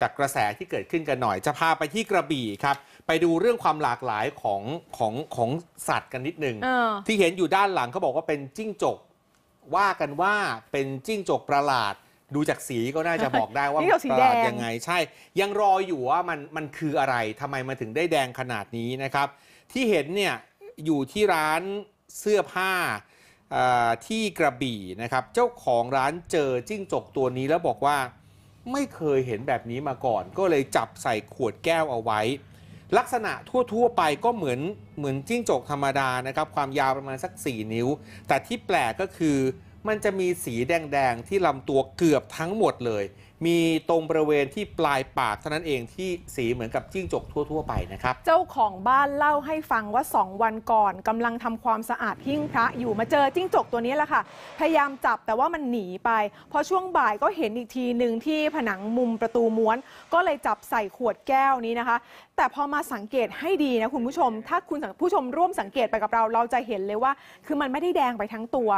จากกระแสที่เกิดขึ้นกันหน่อย จะพาไปที่กระบี่ครับ ไปดูเรื่องความหลากหลายของของของสัตว์กันนิดหนึ่งที่เห็นอยู่ด้านหลังเขาบอกว่าเป็นจิ้งจกว่ากันว่าเป็นจิ้งจกประหลาด ดูจากสีก็น่าจะบอกได้ว่า ประหลาดยังไงใช่ ยังรออยู่ว่ามันมันคืออะไรทำไมมันถึงได้แดงขนาดนี้นะครับ ที่เห็นเนี่ยอยู่ที่ร้านเสื้อผ้าที่กระบี่นะครับ เจ้าของร้านเจอจิ้งจกตัวนี้แล้วบอกว่าไม่เคยเห็นแบบนี้มาก่อน ก็เลยจับใส่ขวดแก้วเอาไว้ ลักษณะทั่ว ๆ ไปก็เหมือนเหมือนจิ้งจกธรรมดานะครับ ความยาวประมาณสัก 4 นิ้ว แต่ที่แปลกก็คือมันจะมีสีแดง ๆ ที่ลำตัวเกือบทั้งหมดเลย มีตรงบริเวณที่ปลายปากเท่านั้นเองที่สีเหมือนกับจิ้งจกทั่ว ๆ ไปนะครับ เจ้าของบ้านเล่าให้ฟังว่า 2 วันก่อนกำลังทำความสะอาดหิ้งพระอยู่มาเจอจิ้งจกตัวนี้แหละค่ะ พยายามจับแต่ว่ามันหนีไป พอช่วงบ่ายก็เห็นอีกทีหนึ่งที่ผนังมุมประตูม้วน ก็เลยจับใส่ขวดแก้วนี้นะคะ แต่พอมาสังเกตให้ดีนะคุณผู้ชม ถ้าคุณผู้ชมร่วมสังเกตไปกับเรา เราจะเห็นเลยว่า คือมันไม่ได้แดงไปทั้งตัว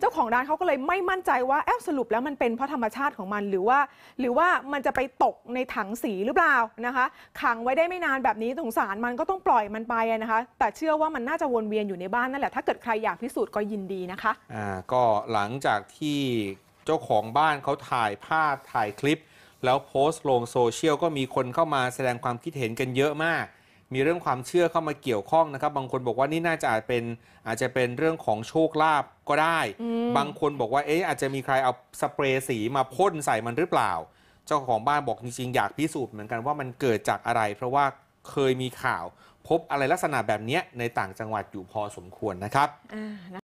เจ้าของร้านเขาก็เลยไม่มั่นใจว่าแอบสรุปแล้วมันเป็นเพราะธรรมชาติของมันหรือว่า หรือว่ามันจะไปตกในถังสีหรือเปล่านะคะขังไว้ได้ไม่นานแบบนี้สงสารมันก็ต้องปล่อยมันไปนะคะแต่เชื่อว่ามันน่าจะวนเวียนอยู่ในบ้านนั่นแหละถ้าเกิดใครอยากพิสูจน์ก็ยินดีนะคะอ่าก็หลังจากที่เจ้าของบ้านเขาถ่ายภาพถ่ายคลิป แล้วโพสต์ลงโซเชียลก็มีคนเข้ามาแสดงความคิดเห็นกันเยอะมากมีเรื่องความเชื่อเข้ามาเกี่ยวข้องนะครับ บางคนบอกว่านี่น่าจะอาจเป็นอาจจะเป็นเรื่องของโชคลาภก็ได้ บางคนบอกว่าเอ๊ะอาจจะมีใครเอาสเปรย์สีมาพ่นใส่มันหรือเปล่า เจ้าของบ้านบอกจริง ๆ อยากพิสูจน์เหมือนกันว่ามันเกิดจากอะไร เพราะว่าเคยมีข่าว พบอะไรลักษณะแบบนี้ในต่างจังหวัดอยู่พอสมควรนะครับ